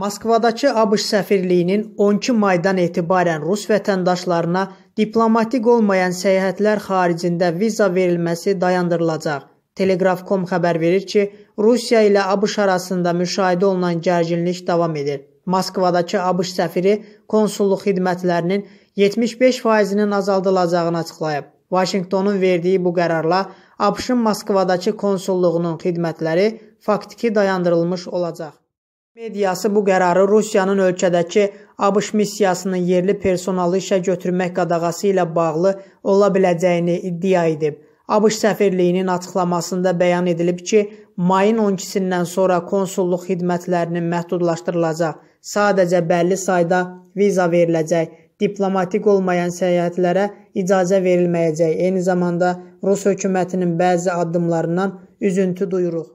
Moskvadakı ABŞ səfirliyinin 12 maydan etibarən rus vətəndaşlarına diplomatik olmayan səyahətlər xaricində viza verilməsi dayandırılacaq. Telegraf.com xəbər verir ki, Rusiya ilə ABŞ arasında müşahidə olunan gərginlik davam edir. Moskvadakı ABŞ səfiri konsulluq xidmətlərinin 75%-nin azaldılacağını açıqlayıb. Vaşinqtonun verdiyi bu qərarla ABŞ-ın Moskvadakı konsulluğunun xidmətləri faktiki dayandırılmış olacaq. Mediası bu qərarı Rusiyanın ölkədəki ABŞ missiyasının yerli personalı işə götürmək qadağası ilə bağlı ola biləcəyini iddia edib. ABŞ səfirliyinin açıqlamasında bəyan edilib ki, mayın 12-dən sonra konsulluq xidmətlərinin məhdudlaşdırılacaq, sadəcə bəlli sayda viza veriləcək, diplomatik olmayan səyahətlərə icazə verilməyəcək. Eyni zamanda Rus hökumətinin bəzi addımlarından üzüntü duyuruq.